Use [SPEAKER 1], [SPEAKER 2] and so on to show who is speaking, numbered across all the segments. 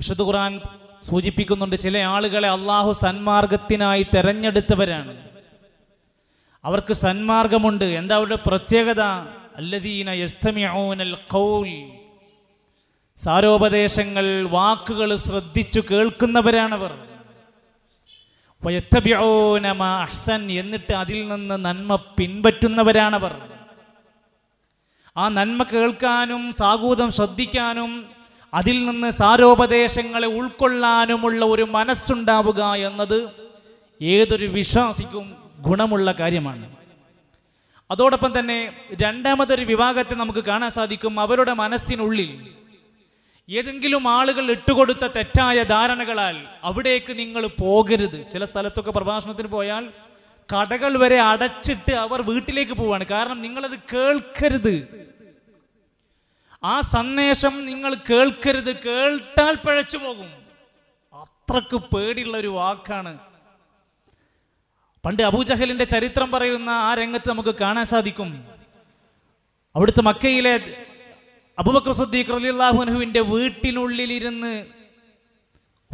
[SPEAKER 1] വിശുദ്ധ ഖുർആൻ സൂചിപ്പിക്കുന്നുണ്ട് ചില ആളുകളെ അള്ളാഹു സന്മാർഗത്തിനായി തെരഞ്ഞെടുത്തവരാണ് അവർക്ക് സന്മാർഗമുണ്ട് എന്താ അവരുടെ പ്രത്യേകത അല്ലദീന യസ്തമിഊനൽ ഖൗൽ സാരോപദേശങ്ങൾ വാക്കുകൾ ശ്രദ്ധിച്ചു കേൾക്കുന്നവരാണവർ അഹ്സൻ എന്നിട്ട് അതിൽ നിന്ന് നന്മ പിൻപറ്റുന്നവരാണവർ ആ നന്മ കേൾക്കാനും സാഗൂതം ശ്രദ്ധിക്കാനും അതിൽ നിന്ന് സാരോപദേശങ്ങളെ ഉൾക്കൊള്ളാനുമുള്ള ഒരു മനസ്സുണ്ടാവുക എന്നത് ഏതൊരു വിശ്വാസിക്കും ഗുണമുള്ള കാര്യമാണ് അതോടൊപ്പം തന്നെ രണ്ടാമതൊരു വിഭാഗത്തെ നമുക്ക് കാണാൻ സാധിക്കും അവരുടെ മനസ്സിനുള്ളിൽ ഏതെങ്കിലും ആളുകൾ ഇട്ടുകൊടുത്ത തെറ്റായ ധാരണകളാൽ അവിടേക്ക് നിങ്ങൾ പോകരുത് ചില സ്ഥലത്തൊക്കെ പ്രഭാഷണത്തിന് പോയാൽ കടകൾ വരെ അടച്ചിട്ട് അവർ വീട്ടിലേക്ക് പോവാണ് കാരണം നിങ്ങളത് കേൾക്കരുത് ആ സന്ദേശം നിങ്ങൾ കേൾക്കരുത് കേട്ടാൽ പഴച്ചു പോകും അത്രക്ക് പേടിയുള്ള ഒരു വാക്കാണ് പണ്ട് അബൂജഹലിന്റെ ചരിത്രം പറയുന്ന ആ രംഗത്ത് നമുക്ക് കാണാൻ സാധിക്കും അവിടുത്തെ മക്കയിലെ അബുബക്ര സുദ്ദീഖ് വീട്ടിനുള്ളിലിരുന്ന്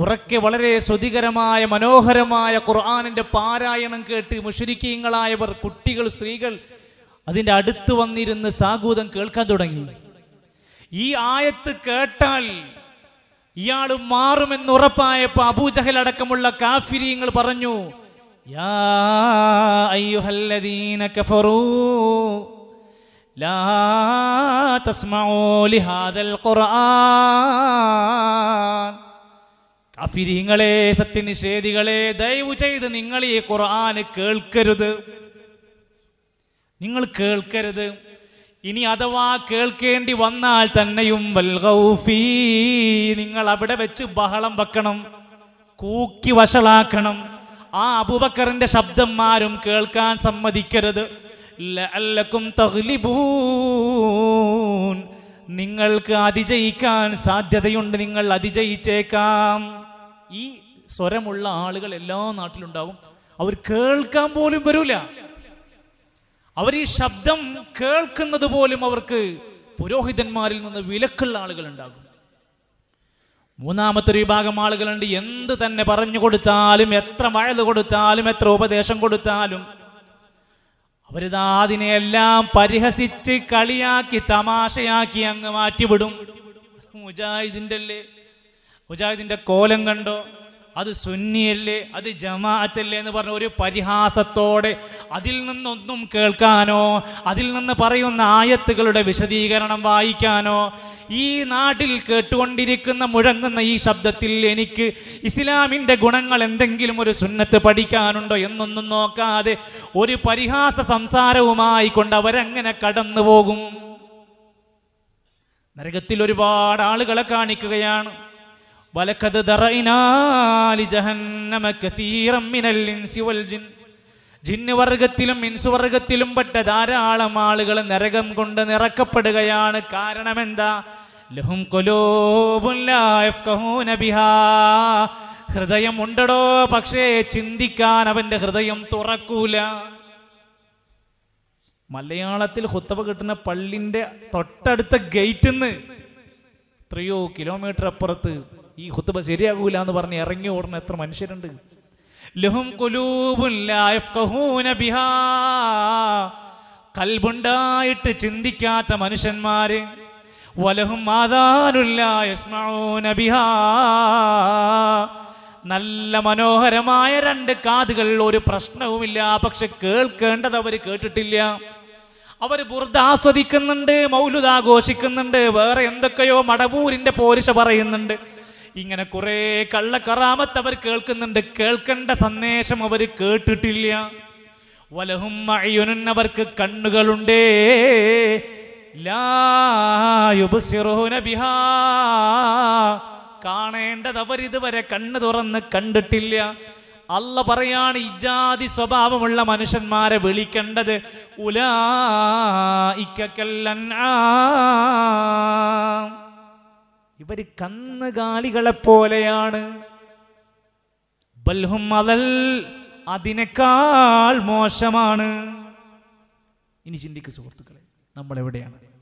[SPEAKER 1] ഉറക്കെ വളരെ ശ്രുതികരമായ മനോഹരമായ ഖുർആാനിന്റെ പാരായണം കേട്ട് മുഷരിക്കീങ്ങളായവർ കുട്ടികൾ സ്ത്രീകൾ അതിൻ്റെ അടുത്ത് വന്നിരുന്ന് സാഗൂതം കേൾക്കാൻ തുടങ്ങി ഈ ആയത്ത് കേട്ടാൽ ഇയാൾ മാറുമെന്ന് ഉറപ്പായപ്പോ അബൂജഹൽ അടക്കമുള്ള കാഫിരിയങ്ങൾ പറഞ്ഞു കാഫിരിങ്ങളെ സത്യനിഷേധികളെ ദയവു ചെയ്ത് നിങ്ങൾ ഈ ഖുർആന് കേൾക്കരുത് നിങ്ങൾ കേൾക്കരുത് ഇനി അഥവാ കേൾക്കേണ്ടി വന്നാൽ തന്നെയും വൽഗൗഫീ നിങ്ങൾ അവിടെ വെച്ച് ബഹളം വെക്കണം കൂക്കി വഷളാക്കണം ആ അബൂബക്കറിന്റെ ശബ്ദന്മാരും കേൾക്കാൻ സമ്മതിക്കരുത് നിങ്ങൾക്ക് അതിജയിക്കാൻ സാധ്യതയുണ്ട് നിങ്ങൾ അതിജയിച്ചേക്കാം ഈ സ്വരമുള്ള ആളുകൾ എല്ലാ നാട്ടിലുണ്ടാവും അവർ കേൾക്കാൻ പോലും വരൂല അവർ ഈ ശബ്ദം കേൾക്കുന്നത് പോലും അവർക്ക് പുരോഹിതന്മാരിൽ നിന്ന് വിലക്കുള്ള ആളുകൾ ഉണ്ടാകും മൂന്നാമത്തെ വിഭാഗം ആളുകളുണ്ട് എന്ത് തന്നെ പറഞ്ഞു കൊടുത്താലും എത്ര വഴത് കൊടുത്താലും എത്ര ഉപദേശം കൊടുത്താലും അവരിതാ അതിനെയെല്ലാം പരിഹസിച്ച് കളിയാക്കി തമാശയാക്കി അങ്ങ് മാറ്റിവിടും മുജാഹിദിന്റെ അല്ലേ മുജാഹിദിന്റെ കോലം കണ്ടോ അത് സുന്നിയല്ലേ അത് ജമാഅത്തല്ലേ എന്ന് പറഞ്ഞ ഒരു പരിഹാസത്തോടെ അതിൽ നിന്നൊന്നും കേൾക്കാനോ അതിൽ നിന്ന് പറയുന്ന ആയത്തുകളുടെ വിശദീകരണം വായിക്കാനോ ഈ നാട്ടിൽ കേട്ടുകൊണ്ടിരിക്കുന്ന മുഴങ്ങുന്ന ഈ ശബ്ദത്തിൽ എനിക്ക് ഇസ്ലാമിൻ്റെ ഗുണങ്ങൾ എന്തെങ്കിലും ഒരു സുന്നത്ത് പഠിക്കാനുണ്ടോ എന്നൊന്നും നോക്കാതെ ഒരു പരിഹാസ സംസാരവുമായി കൊണ്ട് അവരങ്ങനെ കടന്നു പോകും നരകത്തിൽ ഒരുപാട് ആളുകളെ കാണിക്കുകയാണ് വലക്കത് ജിന്ന് വർഗത്തിലും ഇൻസ് പെട്ട ധാരാളം ആളുകൾ നരകം കൊണ്ട് നിറക്കപ്പെടുകയാണ് കാരണം എന്താ ലഹും ബിഹാ ഹൃദയം ഉണ്ടടോ പക്ഷേ ചിന്തിക്കാൻ അവന്റെ ഹൃദയം തുറക്കൂല മലയാളത്തിൽ ഹുത്തവ കിട്ടുന്ന പള്ളിന്റെ തൊട്ടടുത്ത ഗേറ്റ് നിന്ന് എത്രയോ കിലോമീറ്റർ അപ്പുറത്ത് ഈ ഹുത്തുബ ശരിയാകൂല എന്ന് പറഞ്ഞ് ഇറങ്ങി ഓടുന്ന എത്ര മനുഷ്യരുണ്ട് ലഹും ബിഹാ കൽബുണ്ടായിട്ട് ചിന്തിക്കാത്ത മനുഷ്യന്മാര് വലഹും ബിഹാ നല്ല മനോഹരമായ രണ്ട് കാതുകൾ ഒരു പ്രശ്നവുമില്ല പക്ഷെ കേൾക്കേണ്ടത് അവർ കേട്ടിട്ടില്ല അവർ ബുർദ ആസ്വദിക്കുന്നുണ്ട് മൗലുദ് ആഘോഷിക്കുന്നുണ്ട് വേറെ എന്തൊക്കെയോ മടവൂരിന്റെ പോരിശ പറയുന്നുണ്ട് ഇങ്ങനെ കുറേ കള്ളക്കറാമത്ത് അവർ കേൾക്കുന്നുണ്ട് കേൾക്കേണ്ട സന്ദേശം അവർ കേട്ടിട്ടില്ല വലഹും അയ്യുനൻ അവർക്ക് കണ്ണുകളുണ്ടേ ബിഹാ കാണേണ്ടത് അവരിതുവരെ കണ്ണു തുറന്ന് കണ്ടിട്ടില്ല അല്ല പറയാണ് ഇജാതി സ്വഭാവമുള്ള മനുഷ്യന്മാരെ വിളിക്കേണ്ടത് ഉലാ ഇക്കല്ല ഇവര് കന്നുകാലികളെ പോലെയാണ് ബൽഹും അതൽ അതിനേക്കാൾ മോശമാണ് ഇനി ചിന്തിക്കുക സുഹൃത്തുക്കളെ നമ്മൾ എവിടെയാണ്